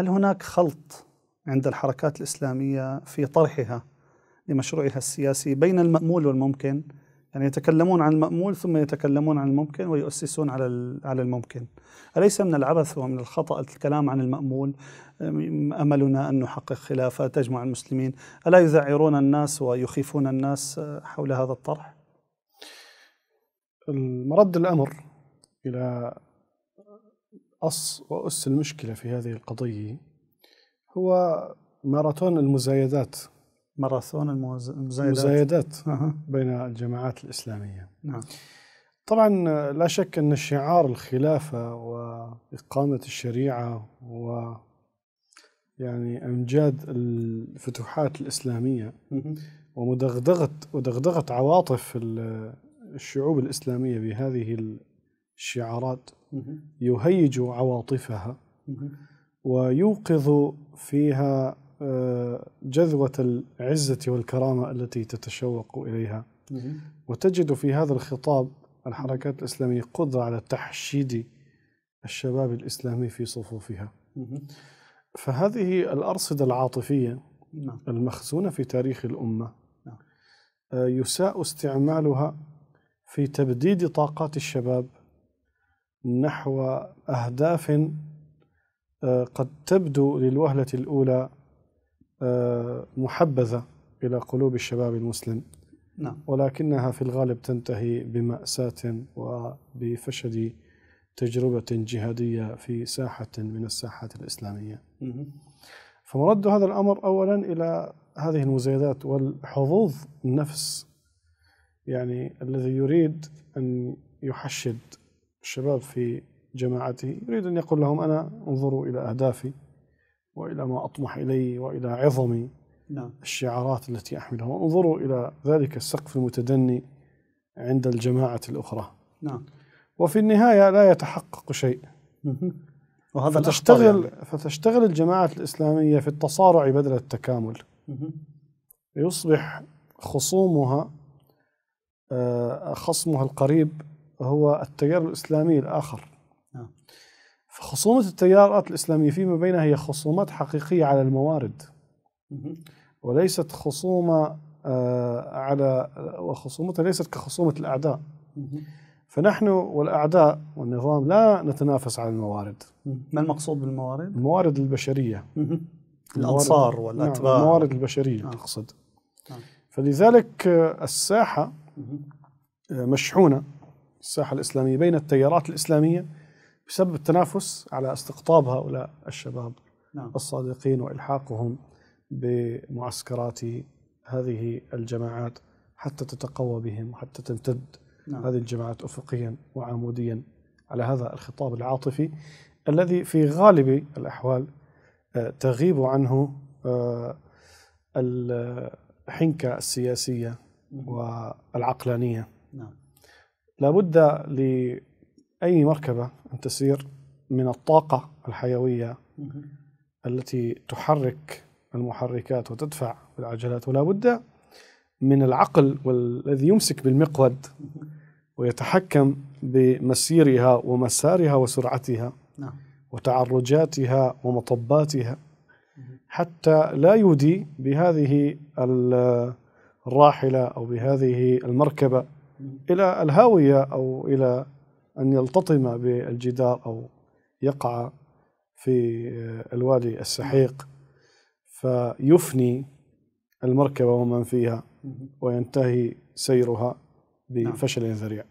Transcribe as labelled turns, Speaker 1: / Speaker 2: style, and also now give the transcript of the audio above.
Speaker 1: هل هناك خلط عند الحركات الإسلامية في طرحها لمشروعها السياسي بين المأمول والممكن يعني يتكلمون عن المأمول ثم يتكلمون عن الممكن ويؤسسون على على الممكن أليس من العبث ومن الخطأ الكلام عن المأمول أملنا أن نحقق خلافة تجمع المسلمين ألا يذعرون الناس ويخيفون الناس حول هذا الطرح؟ المرد الأمر إلى أص وأس المشكلة في هذه القضية هو ماراثون المزايدات ماراثون المزايدات المزايدات بين الجماعات الإسلامية نعم طبعا لا شك أن شعار الخلافة وإقامة الشريعة و يعني أمجاد الفتوحات الإسلامية ومدغدغة ودغدغة عواطف الشعوب الإسلامية بهذه شعارات يهيج عواطفها ويوقظ فيها آه، جذوة العزة والكرامة التي تتشوق إليها وتجد في هذا الخطاب الحركات الإسلامية قدرة على تحشيد الشباب الإسلامي في صفوفها فهذه الأرصدة العاطفية نعم. المخزونة في تاريخ الأمة نعم. آه، يساء استعمالها في تبديد طاقات الشباب نحو أهداف آه، قد تبدو للوهلة الأولى آه، محبذة إلى قلوب الشباب المسلم نعم. ولكنها في الغالب تنتهي بمأساة وبفشل تجربة جهادية في ساحة من الساحات الإسلامية فمرد هذا الأمر أولا إلى هذه المزايدات والحظوظ النفس يعني الذي يريد أن يحشد الشباب في جماعته يريد أن يقول لهم أنا انظروا إلى أهدافي وإلى ما أطمح إليه وإلى عظمي نعم. الشعارات التي أحملها وانظروا إلى ذلك السقف المتدني عند الجماعة الأخرى نعم. وفي النهاية لا يتحقق شيء
Speaker 2: وهذا فتشتغل, يعني.
Speaker 1: فتشتغل الجماعة الإسلامية في التصارع بدل التكامل يصبح خصومها آه، خصمها القريب هو التيار الإسلامي الآخر نعم. فخصومة التيارات الإسلامية فيما بينها هي خصومات حقيقية على الموارد وليست خصومة آه، على وخصومتها ليست كخصومة الأعداء فنحن والأعداء والنظام لا نتنافس على الموارد ما المقصود بالموارد؟ الموارد البشرية الأنصار نعم، والأتباع نعم الموارد البشرية نعم. آه. أقصد آه. فلذلك الساحة مشحونة الساحة الإسلامية بين التيارات الإسلامية بسبب التنافس على استقطاب هؤلاء الشباب نعم. الصادقين وإلحاقهم بمعسكرات هذه الجماعات حتى تتقوى بهم وحتى تمتد نعم. هذه الجماعات أفقيا وعموديا على هذا الخطاب العاطفي الذي في غالب الأحوال آه، تغيب عنه آه، الحنكة السياسية والعقلانية نعم. لابد لأي مركبة أن تسير من الطاقة الحيوية التي تحرك المحركات وتدفع بالعجلات ولا بد من العقل والذي يمسك بالمقود ويتحكم بمسيرها ومسارها وسرعتها نعم. وتعرجاتها ومطباتها حتى لا يودي بهذه الراحلة أو بهذه المركبة إلى الهاوية أو إلى أن يلتطم بالجدار أو يقع في آه، الوادي السحيق فيفني المركبة ومن فيها وينتهي سيرها نعم. بفشل ذريع